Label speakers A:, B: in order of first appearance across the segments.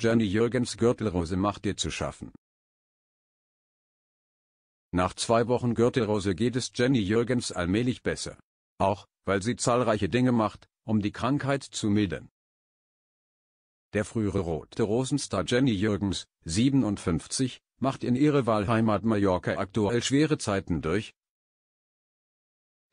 A: Jenny Jürgens Gürtelrose macht dir zu schaffen. Nach zwei Wochen Gürtelrose geht es Jenny Jürgens allmählich besser. Auch, weil sie zahlreiche Dinge macht, um die Krankheit zu mildern. Der frühere rote Rosenstar Jenny Jürgens, 57, macht in ihrer Wahlheimat Mallorca aktuell schwere Zeiten durch.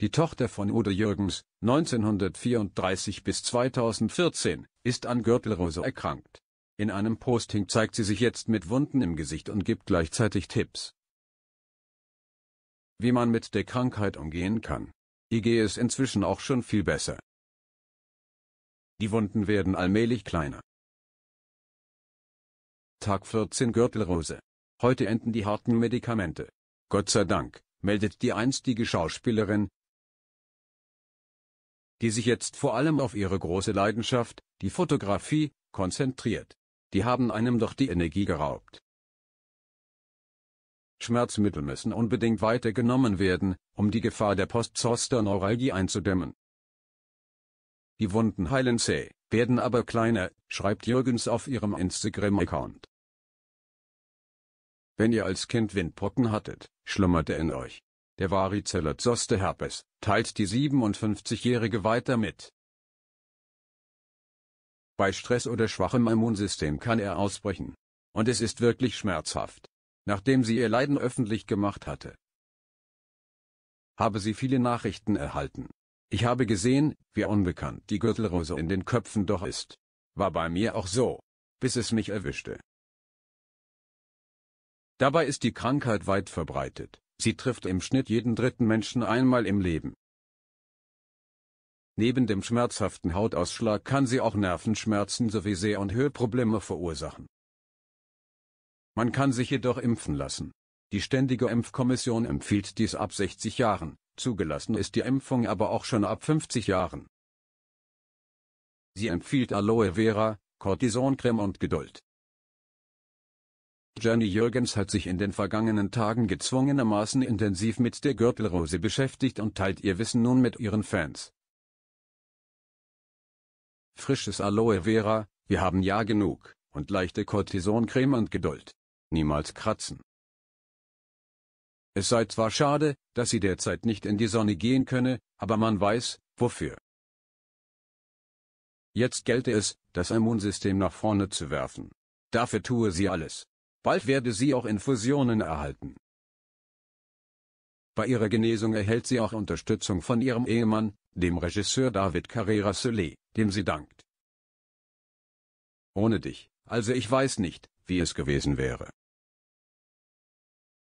A: Die Tochter von Udo Jürgens, 1934 bis 2014, ist an Gürtelrose erkrankt. In einem Posting zeigt sie sich jetzt mit Wunden im Gesicht und gibt gleichzeitig Tipps, wie man mit der Krankheit umgehen kann. Ihr gehe es inzwischen auch schon viel besser. Die Wunden werden allmählich kleiner. Tag 14 Gürtelrose. Heute enden die harten Medikamente. Gott sei Dank, meldet die einstige Schauspielerin, die sich jetzt vor allem auf ihre große Leidenschaft, die Fotografie, konzentriert die haben einem doch die Energie geraubt. Schmerzmittel müssen unbedingt weitergenommen werden, um die Gefahr der Postzosterneuralgie einzudämmen. Die Wunden heilen zäh, werden aber kleiner, schreibt Jürgens auf ihrem Instagram-Account. Wenn ihr als Kind Windpocken hattet, schlummert er in euch. Der Varicella-Zoster-Herpes, teilt die 57-Jährige weiter mit. Bei Stress oder schwachem Immunsystem kann er ausbrechen. Und es ist wirklich schmerzhaft. Nachdem sie ihr Leiden öffentlich gemacht hatte, habe sie viele Nachrichten erhalten. Ich habe gesehen, wie unbekannt die Gürtelrose in den Köpfen doch ist. War bei mir auch so, bis es mich erwischte. Dabei ist die Krankheit weit verbreitet. Sie trifft im Schnitt jeden dritten Menschen einmal im Leben. Neben dem schmerzhaften Hautausschlag kann sie auch Nervenschmerzen sowie Seh- und Hörprobleme verursachen. Man kann sich jedoch impfen lassen. Die Ständige Impfkommission empfiehlt dies ab 60 Jahren, zugelassen ist die Impfung aber auch schon ab 50 Jahren. Sie empfiehlt Aloe Vera, Cortisoncreme und Geduld. Jenny Jürgens hat sich in den vergangenen Tagen gezwungenermaßen intensiv mit der Gürtelrose beschäftigt und teilt ihr Wissen nun mit ihren Fans. Frisches Aloe Vera, wir haben ja genug, und leichte Cortisoncreme und Geduld. Niemals kratzen. Es sei zwar schade, dass sie derzeit nicht in die Sonne gehen könne, aber man weiß, wofür. Jetzt gelte es, das Immunsystem nach vorne zu werfen. Dafür tue sie alles. Bald werde sie auch Infusionen erhalten. Bei ihrer Genesung erhält sie auch Unterstützung von ihrem Ehemann, dem Regisseur David Carrera Soler dem sie dankt. Ohne dich, also ich weiß nicht, wie es gewesen wäre.